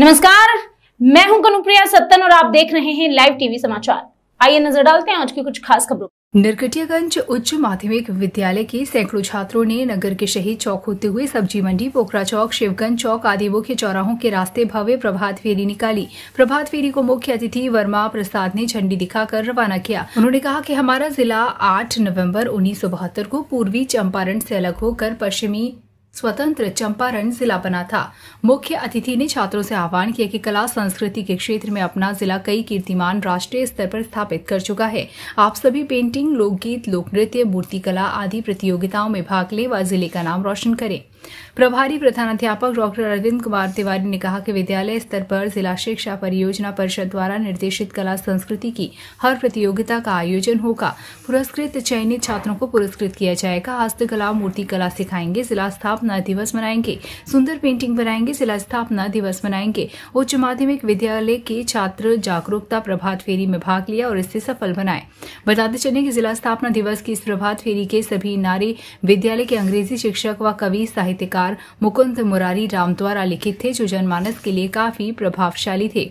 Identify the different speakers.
Speaker 1: नमस्कार मैं हूं कनुप्रिया सत्तन और आप देख रहे हैं लाइव टीवी समाचार आइए नजर डालते हैं आज की कुछ खास खबरों
Speaker 2: नरकटियागंज उच्च माध्यमिक विद्यालय के सैकड़ों छात्रों ने नगर के शहीद चौक होते हुए सब्जी मंडी पोखरा चौक शिवगंज चौक आदि मुख्य चौराहों के रास्ते भव्य प्रभात फेरी निकाली प्रभात फेरी को मुख्य अतिथि वर्मा प्रसाद ने झंडी दिखाकर रवाना किया उन्होंने कहा कि हमारा जिला 8 नवंबर उन्नीस को पूर्वी चंपारण से अलग होकर पश्चिमी स्वतंत्र चंपारण जिला बना था मुख्य अतिथि ने छात्रों से आह्वान किया कि कला संस्कृति के क्षेत्र में अपना जिला कई कीर्तिमान राष्ट्रीय स्तर पर स्थापित कर चुका है आप सभी पेंटिंग लोकगीत लोक नृत्य मूर्तिकला आदि प्रतियोगिताओं में भाग ले व जिले का नाम रोशन करें प्रभारी प्रधानाध्यापक डॉक्टर अरविंद कुमार तिवारी ने कहा कि विद्यालय स्तर पर जिला शिक्षा परियोजना परिषद द्वारा निर्देशित कला संस्कृति की हर प्रतियोगिता का आयोजन होगा पुरस्कृत चयनित छात्रों को पुरस्कृत किया जाएगा हस्तकला मूर्तिकला सिखाएंगे जिला स्थापना स्थापना दिवस मनाएंगे सुंदर पेंटिंग बनाएंगे शिला स्थापना दिवस मनाएंगे उच्च माध्यमिक विद्यालय के छात्र जागरूकता प्रभात फेरी में भाग लिया और इसे सफल बनाए बताते चले कि जिला स्थापना दिवस की इस प्रभात फेरी के सभी नारे विद्यालय के अंग्रेजी शिक्षक व कवि साहित्यकार मुकुंद मुरारी राम द्वारा लिखित थे जो जनमानस के लिए काफी प्रभावशाली थे